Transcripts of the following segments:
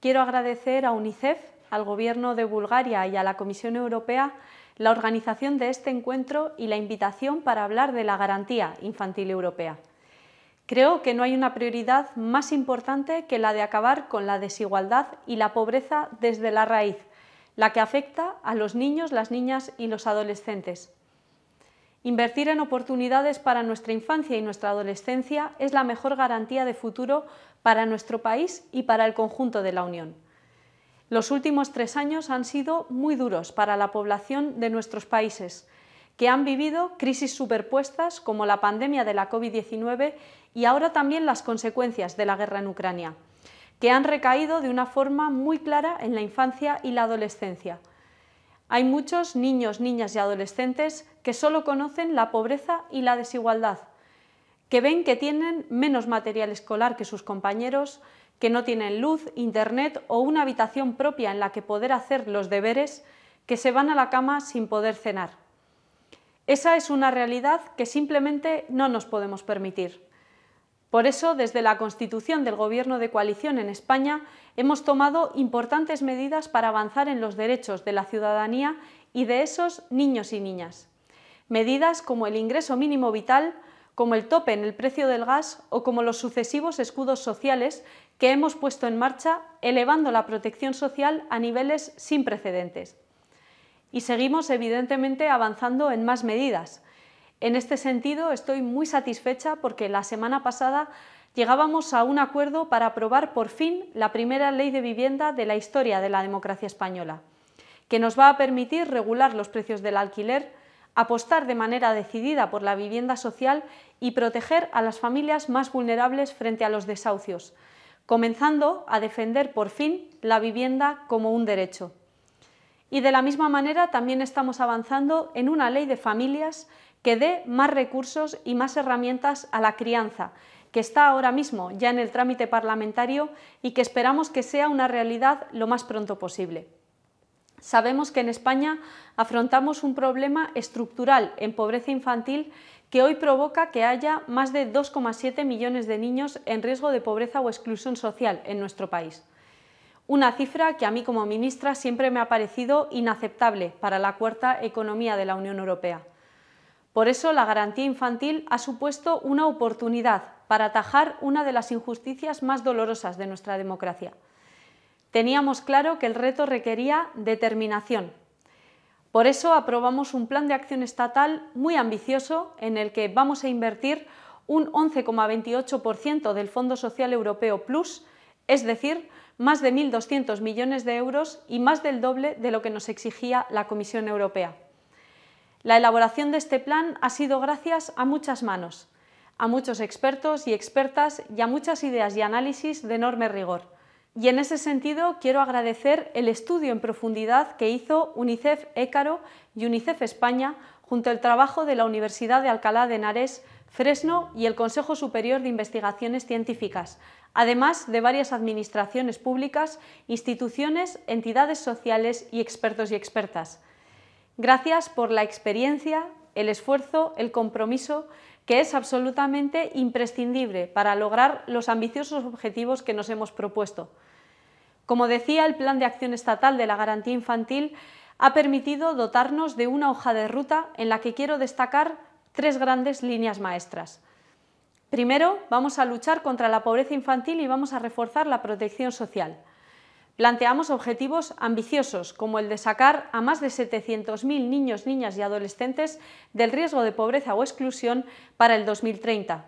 Quiero agradecer a UNICEF, al Gobierno de Bulgaria y a la Comisión Europea la organización de este encuentro y la invitación para hablar de la garantía infantil europea. Creo que no hay una prioridad más importante que la de acabar con la desigualdad y la pobreza desde la raíz, la que afecta a los niños, las niñas y los adolescentes. Invertir en oportunidades para nuestra infancia y nuestra adolescencia es la mejor garantía de futuro para nuestro país y para el conjunto de la Unión. Los últimos tres años han sido muy duros para la población de nuestros países, que han vivido crisis superpuestas como la pandemia de la COVID-19 y ahora también las consecuencias de la guerra en Ucrania, que han recaído de una forma muy clara en la infancia y la adolescencia. Hay muchos niños, niñas y adolescentes que solo conocen la pobreza y la desigualdad, que ven que tienen menos material escolar que sus compañeros, que no tienen luz, internet o una habitación propia en la que poder hacer los deberes, que se van a la cama sin poder cenar. Esa es una realidad que simplemente no nos podemos permitir. Por eso, desde la constitución del Gobierno de coalición en España, hemos tomado importantes medidas para avanzar en los derechos de la ciudadanía y de esos niños y niñas. Medidas como el ingreso mínimo vital, como el tope en el precio del gas o como los sucesivos escudos sociales que hemos puesto en marcha, elevando la protección social a niveles sin precedentes. Y seguimos, evidentemente, avanzando en más medidas, en este sentido, estoy muy satisfecha porque la semana pasada llegábamos a un acuerdo para aprobar por fin la primera ley de vivienda de la historia de la democracia española, que nos va a permitir regular los precios del alquiler, apostar de manera decidida por la vivienda social y proteger a las familias más vulnerables frente a los desahucios, comenzando a defender por fin la vivienda como un derecho. Y de la misma manera también estamos avanzando en una ley de familias que dé más recursos y más herramientas a la crianza, que está ahora mismo ya en el trámite parlamentario y que esperamos que sea una realidad lo más pronto posible. Sabemos que en España afrontamos un problema estructural en pobreza infantil que hoy provoca que haya más de 2,7 millones de niños en riesgo de pobreza o exclusión social en nuestro país. Una cifra que a mí como ministra siempre me ha parecido inaceptable para la cuarta economía de la Unión Europea. Por eso la garantía infantil ha supuesto una oportunidad para atajar una de las injusticias más dolorosas de nuestra democracia. Teníamos claro que el reto requería determinación. Por eso aprobamos un plan de acción estatal muy ambicioso en el que vamos a invertir un 11,28% del Fondo Social Europeo Plus, es decir, más de 1.200 millones de euros y más del doble de lo que nos exigía la Comisión Europea. La elaboración de este plan ha sido gracias a muchas manos, a muchos expertos y expertas y a muchas ideas y análisis de enorme rigor. Y en ese sentido quiero agradecer el estudio en profundidad que hizo UNICEF Écaro y UNICEF España junto al trabajo de la Universidad de Alcalá de Henares, Fresno y el Consejo Superior de Investigaciones Científicas, además de varias administraciones públicas, instituciones, entidades sociales y expertos y expertas. Gracias por la experiencia, el esfuerzo, el compromiso que es absolutamente imprescindible para lograr los ambiciosos objetivos que nos hemos propuesto. Como decía, el Plan de Acción Estatal de la Garantía Infantil ha permitido dotarnos de una hoja de ruta en la que quiero destacar tres grandes líneas maestras. Primero, vamos a luchar contra la pobreza infantil y vamos a reforzar la protección social. Planteamos objetivos ambiciosos, como el de sacar a más de 700.000 niños, niñas y adolescentes del riesgo de pobreza o exclusión para el 2030.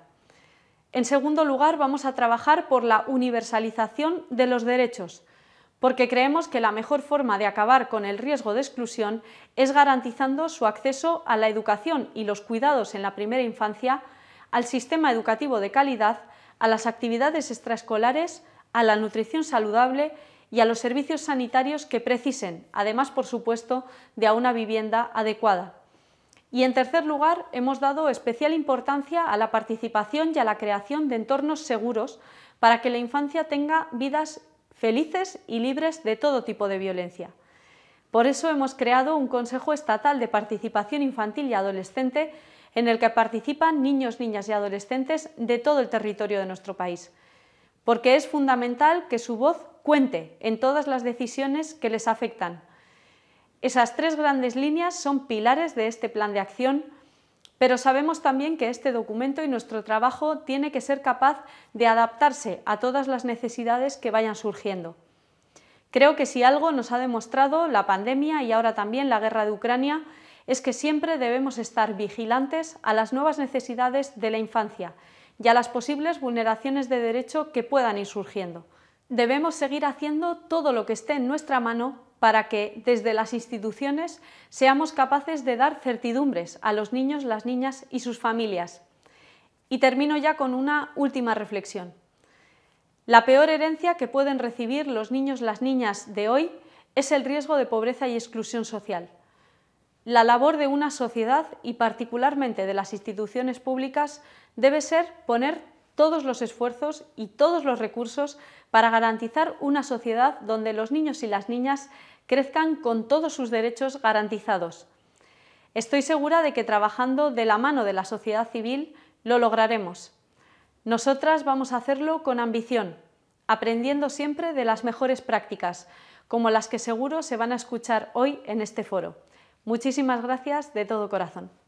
En segundo lugar, vamos a trabajar por la universalización de los derechos, porque creemos que la mejor forma de acabar con el riesgo de exclusión es garantizando su acceso a la educación y los cuidados en la primera infancia, al sistema educativo de calidad, a las actividades extraescolares, a la nutrición saludable y a los servicios sanitarios que precisen, además, por supuesto, de a una vivienda adecuada. Y en tercer lugar, hemos dado especial importancia a la participación y a la creación de entornos seguros para que la infancia tenga vidas felices y libres de todo tipo de violencia. Por eso hemos creado un Consejo Estatal de Participación Infantil y Adolescente en el que participan niños, niñas y adolescentes de todo el territorio de nuestro país, porque es fundamental que su voz cuente en todas las decisiones que les afectan. Esas tres grandes líneas son pilares de este plan de acción, pero sabemos también que este documento y nuestro trabajo tiene que ser capaz de adaptarse a todas las necesidades que vayan surgiendo. Creo que si algo nos ha demostrado la pandemia y ahora también la guerra de Ucrania, es que siempre debemos estar vigilantes a las nuevas necesidades de la infancia y a las posibles vulneraciones de derecho que puedan ir surgiendo debemos seguir haciendo todo lo que esté en nuestra mano para que desde las instituciones seamos capaces de dar certidumbres a los niños, las niñas y sus familias. Y termino ya con una última reflexión. La peor herencia que pueden recibir los niños, las niñas de hoy es el riesgo de pobreza y exclusión social. La labor de una sociedad y particularmente de las instituciones públicas debe ser poner todos los esfuerzos y todos los recursos para garantizar una sociedad donde los niños y las niñas crezcan con todos sus derechos garantizados. Estoy segura de que trabajando de la mano de la sociedad civil lo lograremos. Nosotras vamos a hacerlo con ambición, aprendiendo siempre de las mejores prácticas, como las que seguro se van a escuchar hoy en este foro. Muchísimas gracias de todo corazón.